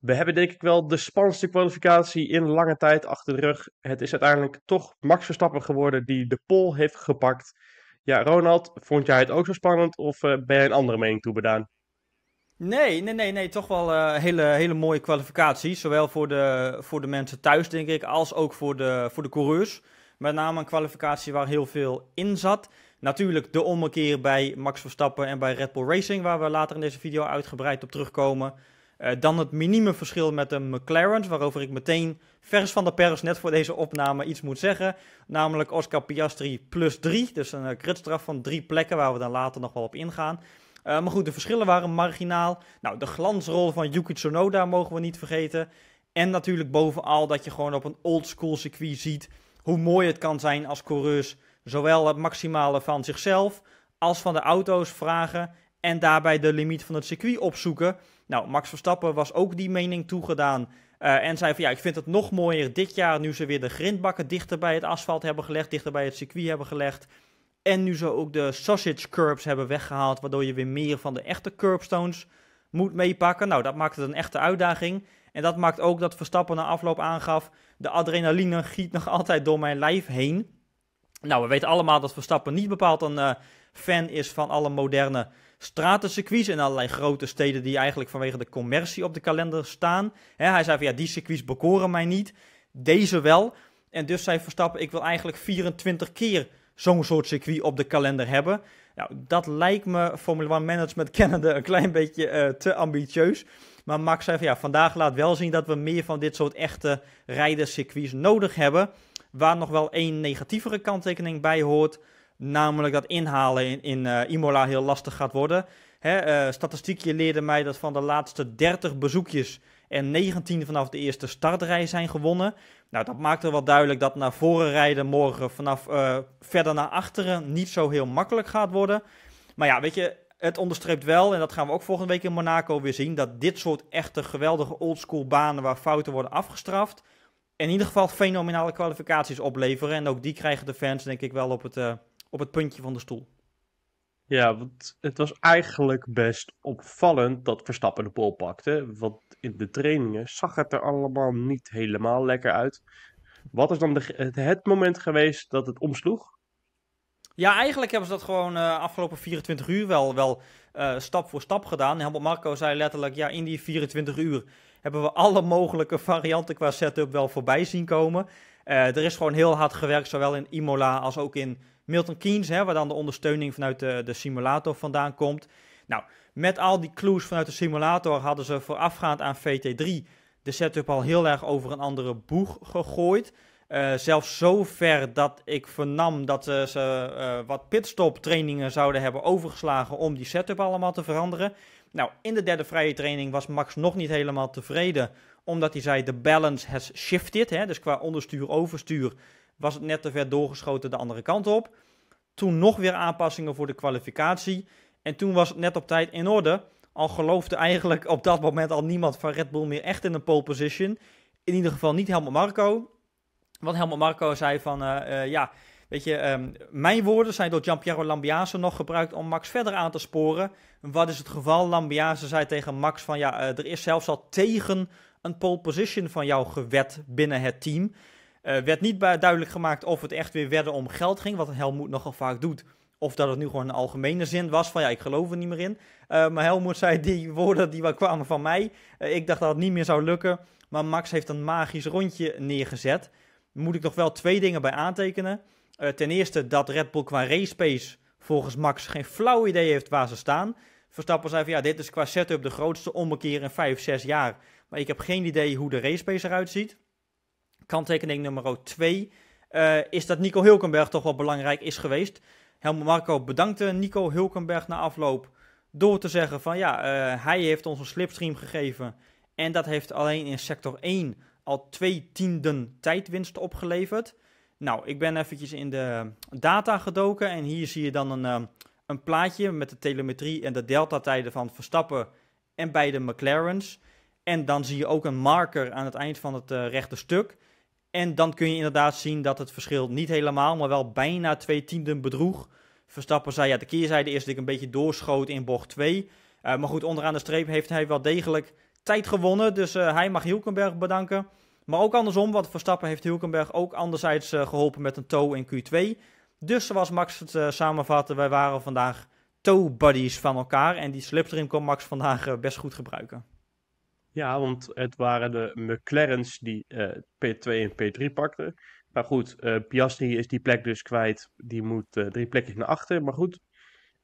We hebben denk ik wel de spannendste kwalificatie in lange tijd achter de rug. Het is uiteindelijk toch Max Verstappen geworden die de pol heeft gepakt. Ja, Ronald, vond jij het ook zo spannend of eh, ben jij een andere mening toebedaan? Nee, nee, nee, nee. Toch wel een eh, hele, hele mooie kwalificatie. Zowel voor de, voor de mensen thuis, denk ik, als ook voor de, voor de coureurs. Met name een kwalificatie waar heel veel in zat. Natuurlijk de ommekeer bij Max Verstappen en bij Red Bull Racing, waar we later in deze video uitgebreid op terugkomen. Eh, dan het minime verschil met de McLaren, waarover ik meteen vers van de pers net voor deze opname iets moet zeggen. Namelijk Oscar Piastri plus 3, dus een eh, kritstraf van drie plekken waar we dan later nog wel op ingaan. Eh, maar goed, de verschillen waren marginaal. Nou, de glansrol van Yuki Tsunoda mogen we niet vergeten. En natuurlijk bovenal dat je gewoon op een oldschool circuit ziet hoe mooi het kan zijn als coureurs zowel het maximale van zichzelf als van de auto's vragen en daarbij de limiet van het circuit opzoeken. Nou, Max Verstappen was ook die mening toegedaan. Eh, en zei van ja, ik vind het nog mooier dit jaar nu ze weer de grindbakken dichter bij het asfalt hebben gelegd, dichter bij het circuit hebben gelegd. En nu ze ook de sausage curbs hebben weggehaald, waardoor je weer meer van de echte curbstones moet meepakken. Nou, dat maakt het een echte uitdaging. En dat maakt ook dat Verstappen na afloop aangaf, de adrenaline giet nog altijd door mijn lijf heen. Nou, we weten allemaal dat Verstappen niet bepaald een eh, fan is van alle moderne stratencircuits in allerlei grote steden die eigenlijk vanwege de commercie op de kalender staan. hij zei van ja, die circuits bekoren mij niet, deze wel. En dus zei Verstappen, ik wil eigenlijk 24 keer zo'n soort circuit op de kalender hebben. Nou, dat lijkt me Formule 1 management kennende een klein beetje eh, te ambitieus. Maar Max zei van ja, vandaag laat wel zien dat we meer van dit soort echte rijderscircuits nodig hebben. Waar nog wel één negatievere kanttekening bij hoort. Namelijk dat inhalen in, in eh, Imola heel lastig gaat worden. Hè, eh, statistiekje leerde mij dat van de laatste 30 bezoekjes er 19 vanaf de eerste startrij zijn gewonnen. Nou, dat maakt er wel duidelijk dat naar voren rijden morgen vanaf eh, verder naar achteren niet zo heel makkelijk gaat worden. Maar ja, weet je, het onderstreept wel, en dat gaan we ook volgende week in Monaco weer zien, dat dit soort echte geweldige oldschool banen waar fouten worden afgestraft, in ieder geval fenomenale kwalificaties opleveren. En ook die krijgen de fans, denk ik, wel op het, eh, op het puntje van de stoel. Ja, want het was eigenlijk best opvallend dat Verstappen de pol pakte. Want in de trainingen zag het er allemaal niet helemaal lekker uit. Wat is dan de, het moment geweest dat het omsloeg? Ja, eigenlijk hebben ze dat gewoon de eh, afgelopen 24 uur wel, wel eh, stap voor stap gedaan. Helmut Marco zei letterlijk, ja, in die 24 uur hebben we alle mogelijke varianten qua setup wel voorbij zien komen. Eh, er is gewoon heel hard gewerkt, zowel in Imola als ook in Milton Keynes, hè, waar dan de ondersteuning vanuit de, de simulator vandaan komt. Nou, met al die clues vanuit de simulator hadden ze voorafgaand aan VT3 de setup al heel erg over een andere boeg gegooid. Eh, zelfs zo ver dat ik vernam dat eh, ze eh, wat pitstop trainingen zouden hebben overgeslagen om die setup allemaal te veranderen. Nou, in de derde vrije training was Max nog niet helemaal tevreden, omdat hij zei: de balance has shifted. Hè? Dus qua onderstuur, overstuur was het net te ver doorgeschoten de andere kant op. Toen nog weer aanpassingen voor de kwalificatie. En toen was het net op tijd in orde. Al geloofde eigenlijk op dat moment al niemand van Red Bull meer echt in een pole position. In ieder geval niet helemaal Marco. Wat Helmut Marco zei van, eh, eh, ja, weet je, ehm, mijn woorden zijn door Giampiero Lambiase nog gebruikt om Max verder aan te sporen. Wat is het geval? Lambiase zei tegen Max van, ja, eh, er is zelfs al tegen een pole position van jou gewet binnen het team. Uh, werd niet duidelijk gemaakt of het echt weer werden om geld ging, wat Helmut nogal vaak doet. Of dat het nu gewoon een algemene zin was van ja, ik geloof er niet meer in. maar Helmut zei die woorden die kwamen van mij. ik dacht dat het niet meer zou lukken. Maar Max heeft een magisch rondje neergezet moet ik nog wel twee dingen bij aantekenen. Eh, ten eerste dat Red Bull qua racepace volgens Max geen flauw idee heeft waar ze staan. Verstappen zei van ja, dit is qua setup de grootste ommekeer in 5, 6 jaar. Maar ik heb geen idee hoe de racepace eruit ziet. Kanttekening nummer 2 eh, is dat Nico Hulkenberg toch wel belangrijk is geweest. Helmut Marco bedankte Nico Hulkenberg na afloop door te zeggen van ja, eh, hij heeft ons een slipstream gegeven. En dat heeft alleen in sector 1 al twee tienden tijdwinst opgeleverd. Nou, ik ben eventjes in de data gedoken en hier zie je dan een, ehm, een plaatje met de telemetrie en de deltatijden van Verstappen en beide McLaren's. En dan zie je ook een marker aan het eind van het eh, rechte stuk. En dan kun je inderdaad zien dat het verschil niet helemaal, maar wel bijna twee tienden bedroeg. Verstappen zei ja, de keerzijde is dat ik een beetje doorschoot in bocht 2. Eh, maar goed, onderaan de streep heeft hij wel degelijk tijd gewonnen. Dus eh, hij mag Hilkenberg bedanken. Maar ook andersom, want Verstappen heeft Hilkenberg ook anderzijds eh, geholpen met een toe in Q2. Dus zoals Max het uh, samenvatte, wij waren vandaag toe buddies van elkaar. En die slipstream kon Max vandaag best goed gebruiken. Ja, want het waren de McLaren's die P2 en P3 pakten. Maar goed, Piastri is die plek dus kwijt. Die moet drie plekjes naar achter. Maar goed,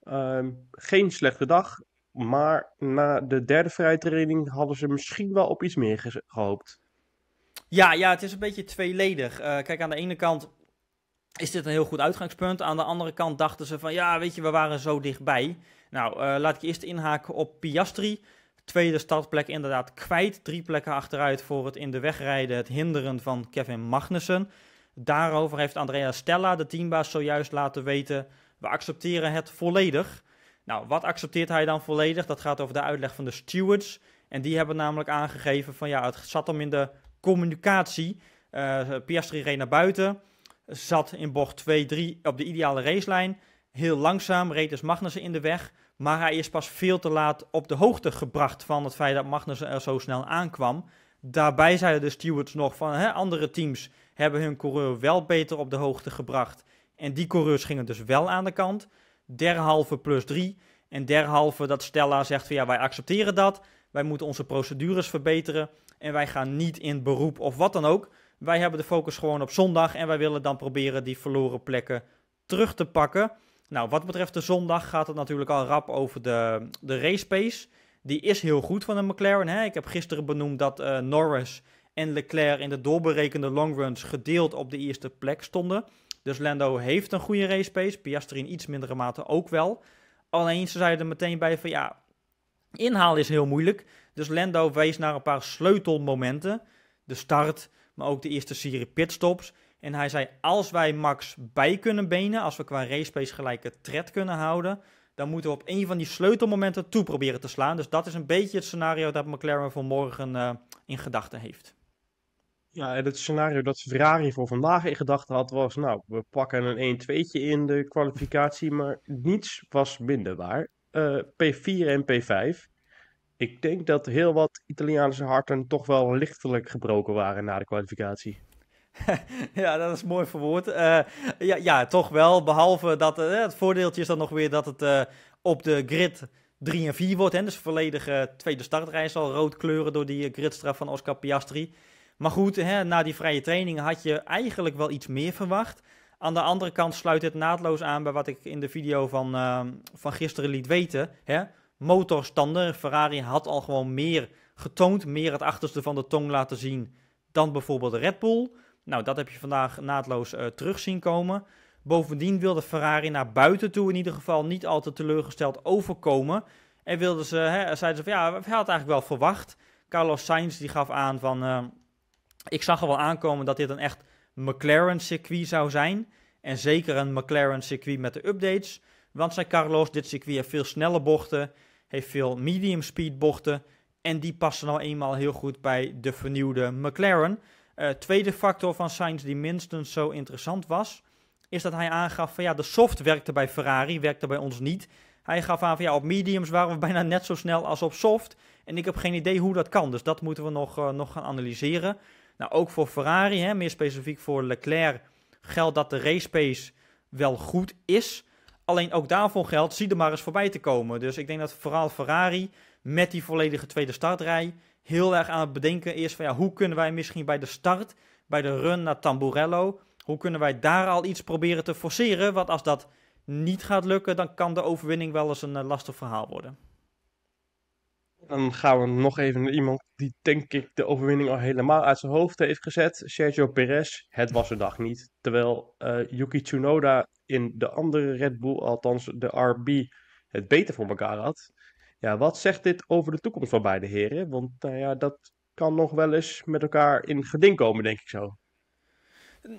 ehm, geen slechte dag. Maar na de derde vrijtraining hadden ze misschien wel op iets meer gehoopt. Ja, ja, het is een beetje tweeledig. Eh, kijk, aan de ene kant is dit een heel goed uitgangspunt. Aan de andere kant dachten ze van, ja, weet je, we waren zo dichtbij. Nou, eh, laat ik eerst inhaken op Piastri. Tweede startplek inderdaad kwijt. Drie plekken achteruit voor het in de weg rijden, het hinderen van Kevin Magnussen. Daarover heeft Andrea Stella, de teambaas, zojuist laten weten... we accepteren het volledig... Nou, wat accepteert hij dan volledig? Dat gaat over de uitleg van de stewards. En die hebben namelijk aangegeven van ja, het zat hem in de communicatie. Uh, Piastri reed naar buiten, zat in bocht 2-3 op de ideale racelijn. Heel langzaam, reed dus Magnussen in de weg. Maar hij is pas veel te laat op de hoogte gebracht van het feit dat Magnussen er zo snel aankwam. Daarbij zeiden de stewards nog van hè, andere teams hebben hun coureur wel beter op de hoogte gebracht. En die coureurs gingen dus wel aan de kant derhalve plus 3. En derhalve dat Stella zegt van ja, wij accepteren dat. Wij moeten onze procedures verbeteren. En wij gaan niet in beroep of wat dan ook. Wij hebben de focus gewoon op zondag. En wij willen dan proberen die verloren plekken terug te pakken. Nou, wat betreft de zondag gaat het natuurlijk al rap over de, de race pace. Die is heel goed van de McLaren. Ik heb gisteren benoemd dat eh, Norris en Leclerc in de doorberekende longruns gedeeld op de eerste plek stonden. Dus Lando heeft een goede race pace. Piastri in iets mindere mate ook wel. Alleen ze zeiden er meteen bij van ja, inhalen is heel moeilijk. Dus Lando wees naar een paar sleutelmomenten. De start, maar ook de eerste serie pitstops. En hij zei, als wij Max bij kunnen benen, als we qua racepace gelijke tred kunnen houden, dan moeten we op een van die sleutelmomenten toe proberen te slaan. Dus dat is een beetje het scenario dat McLaren vanmorgen morgen eh, in gedachten heeft. Ja, en het scenario dat Ferrari voor vandaag in gedachten had was, nou, we pakken een 1-2'tje in de kwalificatie, maar niets was minder waar. Eh, P4 en P5. Ik denk dat heel wat Italiaanse harten toch wel lichtelijk gebroken waren na de kwalificatie. ja, dat is mooi verwoord. Uh, ja, ja, toch wel. Behalve dat eh, het voordeeltje is dan nog weer dat het op de grid 3 en 4 wordt. Hè? Dus volledige tweede startrij zal rood kleuren door die gridstraf van Oscar Piastri. Maar goed, hè, na die vrije training had je eigenlijk wel iets meer verwacht. Aan de andere kant sluit het naadloos aan bij wat ik in de video van, ehm, van gisteren liet weten. Hè? Motorstanden. Ferrari had al gewoon meer getoond, meer het achterste van de tong laten zien dan bijvoorbeeld Red Bull. Nou, dat heb je vandaag naadloos uh, terug zien komen. Bovendien wilde Ferrari naar buiten toe in ieder geval niet al te teleurgesteld overkomen. En wilden ze, hè, zeiden ze van ja, we hadden eigenlijk wel verwacht. Carlos Sainz die gaf aan van... Ehm, ik zag er wel aankomen dat dit een echt McLaren-circuit zou zijn. En zeker een McLaren-circuit met de updates. Want, zei Carlos, dit circuit heeft veel snelle bochten, heeft veel medium-speed bochten. En die passen nou eenmaal heel goed bij de vernieuwde McLaren. Eh, tweede factor van Sainz die minstens zo interessant was, is dat hij aangaf van ja, de soft werkte bij Ferrari, werkte bij ons niet. Hij gaf aan van ja, op mediums waren we bijna net zo snel als op soft. En ik heb geen idee hoe dat kan, dus dat moeten we nog, eh, nog gaan analyseren. Nou, ook voor Ferrari, hè, meer specifiek voor Leclerc, geldt dat de race pace wel goed is. Alleen ook daarvoor geldt, zie er maar eens voorbij te komen. Dus ik denk dat vooral Ferrari met die volledige tweede startrij heel erg aan het bedenken is van ja, hoe kunnen wij misschien bij de start, bij de run naar Tamburello, hoe kunnen wij daar al iets proberen te forceren? Want als dat niet gaat lukken, dan kan de overwinning wel eens een eh, lastig verhaal worden. Dan gaan we nog even naar iemand die denk ik de overwinning al helemaal uit zijn hoofd heeft gezet. Sergio Perez, het was een dag niet. Terwijl eh, Yuki Tsunoda in de andere Red Bull, althans de RB, het beter voor elkaar had. Ja, wat zegt dit over de toekomst van beide heren? Want nou ja, dat kan nog wel eens met elkaar in geding komen, denk ik zo.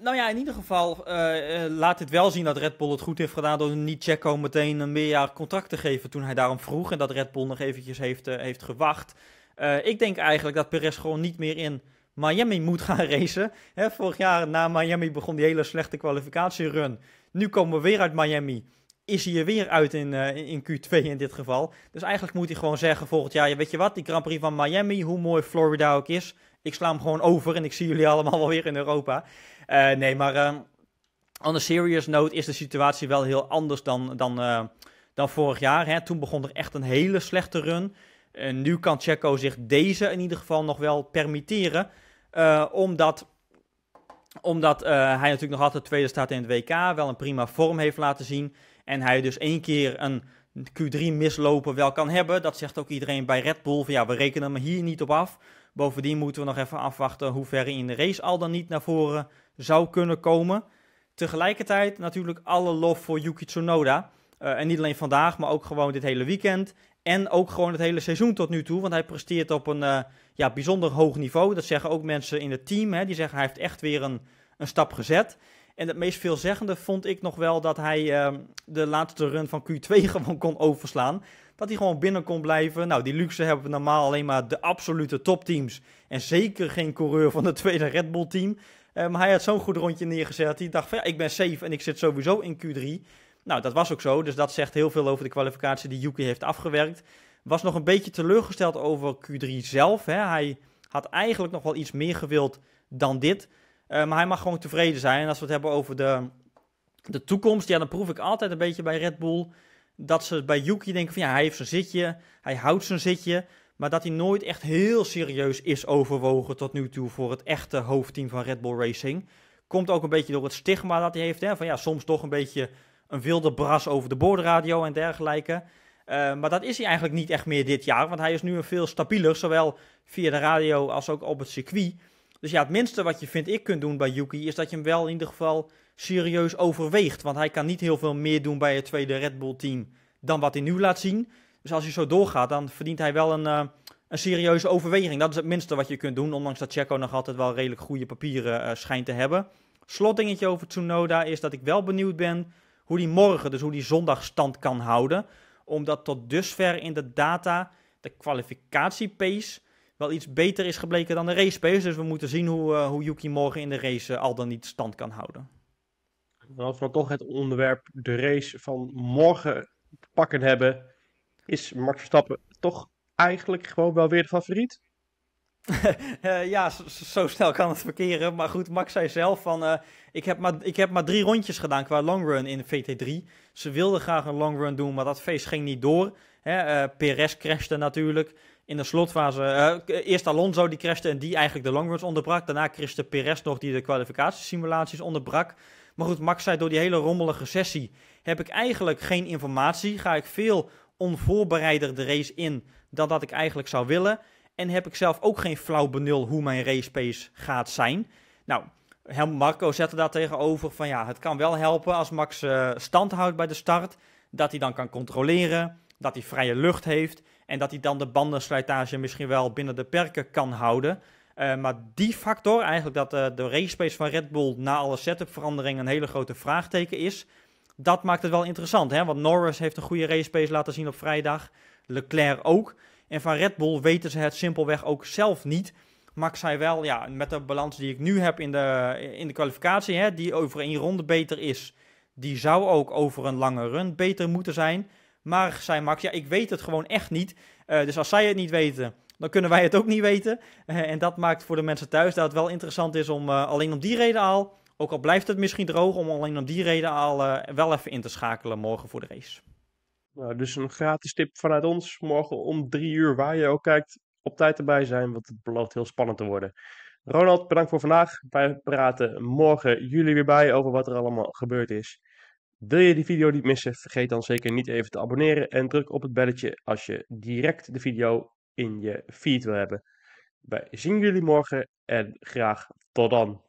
Nou ja, in ieder geval eh, eh, laat dit wel zien dat Red Bull het goed heeft gedaan door niet Checo meteen een meerjarig contract te geven toen hij daarom vroeg. En dat Red Bull nog eventjes heeft, eh, heeft gewacht. ik denk eigenlijk dat Perez gewoon niet meer in Miami moet gaan racen. Hè, vorig jaar na Miami begon die hele slechte kwalificatierun. Nu komen we weer uit Miami. Is hij er weer uit in, in Q2 in dit geval. Dus eigenlijk moet hij gewoon zeggen volgend jaar, weet je wat, die Grand Prix van Miami, hoe mooi Florida ook is. Ik sla hem gewoon over en ik zie jullie allemaal wel weer in Europa. Eh, nee, maar um, on a serious note is de situatie wel heel anders dan, dan, eh, dan vorig jaar. Hè? Toen begon er echt een hele slechte run. nu kan Checo zich deze in ieder geval nog wel permitteren. Eh, omdat omdat hij natuurlijk nog altijd tweede staat in het WK. Wel een prima vorm heeft laten zien. En hij dus één keer een Q3 mislopen wel kan hebben. Dat zegt ook iedereen bij Red Bull. Van ja, we rekenen hem hier niet op af. Bovendien moeten we nog even afwachten hoe ver hij in de race al dan niet naar voren zou kunnen komen. Tegelijkertijd natuurlijk alle lof voor Yuki Tsunoda. Eh, en niet alleen vandaag, maar ook gewoon dit hele weekend. En ook gewoon het hele seizoen tot nu toe. Want hij presteert op een eh, ja, bijzonder hoog niveau. Dat zeggen ook mensen in het team. Hè, die zeggen hij heeft echt weer een, een stap gezet. En het meest veelzeggende vond ik nog wel dat hij ehm, de laatste run van Q2 gewoon kon overslaan. Dat hij gewoon binnen kon blijven. Nou, die luxe hebben we normaal alleen maar de absolute topteams. En zeker geen coureur van het tweede Red Bull team. Eh, maar hij had zo'n goed rondje neergezet. Dat hij dacht van ja, ik ben safe en ik zit sowieso in Q3. Nou, dat was ook zo. Dus dat zegt heel veel over de kwalificatie die Yuki heeft afgewerkt. Was nog een beetje teleurgesteld over Q3 zelf. Hè. Hij had eigenlijk nog wel iets meer gewild dan dit. Eh, maar hij mag gewoon tevreden zijn. En als we het hebben over de, de toekomst, ja, dan proef ik altijd een beetje bij Red Bull. Dat ze bij Yuki denken van ja, hij heeft zijn zitje, hij houdt zijn zitje. Maar dat hij nooit echt heel serieus is overwogen tot nu toe voor het echte hoofdteam van Red Bull Racing. Komt ook een beetje door het stigma dat hij heeft. Hè? Van ja, soms toch een beetje een wilde bras over de boordradio en dergelijke. Eh, maar dat is hij eigenlijk niet echt meer dit jaar. Want hij is nu een veel stabieler, zowel via de radio als ook op het circuit. Dus ja, het minste wat je vind ik kunt doen bij Yuki is dat je hem wel in ieder geval serieus overweegt. Want hij kan niet heel veel meer doen bij het tweede Red Bull team dan wat hij nu laat zien. Dus als hij zo doorgaat, dan verdient hij wel een, eh, een serieuze overweging. Dat is het minste wat je kunt doen, ondanks dat Checo nog altijd wel redelijk goede papieren eh, schijnt te hebben. Slotdingetje over Tsunoda is dat ik wel benieuwd ben hoe die morgen, dus hoe die zondag stand kan houden. Omdat tot dusver in de data de kwalificatiepace wel iets beter is gebleken dan de race pace. Dus we moeten zien hoe, uh, hoe Yuki morgen in de race al dan niet stand kan houden. En als we toch het onderwerp de race van morgen pakken hebben, is Max Verstappen toch eigenlijk gewoon wel weer de favoriet? Eh, ja, zo, snel kan het verkeren. Maar goed, Max zei zelf van... Eh, ik, heb maar, ik heb maar drie rondjes gedaan qua longrun in VT3. Ze wilden graag een longrun doen, maar dat feest ging niet door. Hè, eh, Perez crashte natuurlijk. In de slotfase... eerst Alonso die crashte en die eigenlijk de longruns onderbrak. Daarna crashte Perez nog die de kwalificatiesimulaties onderbrak. Maar goed, Max zei door die hele rommelige sessie... heb ik eigenlijk geen informatie. Ga ik veel onvoorbereider de race in dan dat ik eigenlijk zou willen. En heb ik zelf ook geen flauw benul hoe mijn race pace gaat zijn. Nou, Marco zette daar tegenover van ja, het kan wel helpen als Max eh, stand houdt bij de start. Dat hij dan kan controleren, dat hij vrije lucht heeft en dat hij dan de bandenslijtage misschien wel binnen de perken kan houden. Eh, maar die factor, eigenlijk dat eh, de race pace van Red Bull na alle setupveranderingen een hele grote vraagteken is dat maakt het wel interessant. Hè? Want Norris heeft een goede race pace laten zien op vrijdag. Leclerc ook. En van Red Bull weten ze het simpelweg ook zelf niet. Max zei wel, ja, met de balans die ik nu heb in de, in de kwalificatie, hè, die over één ronde beter is, die zou ook over een lange run beter moeten zijn. Maar zei Max, ja, ik weet het gewoon echt niet. Eh, dus als zij het niet weten, dan kunnen wij het ook niet weten. Eh, en dat maakt voor de mensen thuis dat het wel interessant is om eh, alleen om die reden al ook al blijft het misschien droog, om alleen om die reden al eh, wel even in te schakelen morgen voor de race. Nou, dus een gratis tip vanuit ons. Morgen om drie uur, waar je ook kijkt, op tijd erbij zijn, want het belooft heel spannend te worden. Ronald, bedankt voor vandaag. Wij praten morgen jullie weer bij over wat er allemaal gebeurd is. Wil je die video niet missen, vergeet dan zeker niet even te abonneren en druk op het belletje als je direct de video in je feed wil hebben. Wij zien jullie morgen en graag tot dan.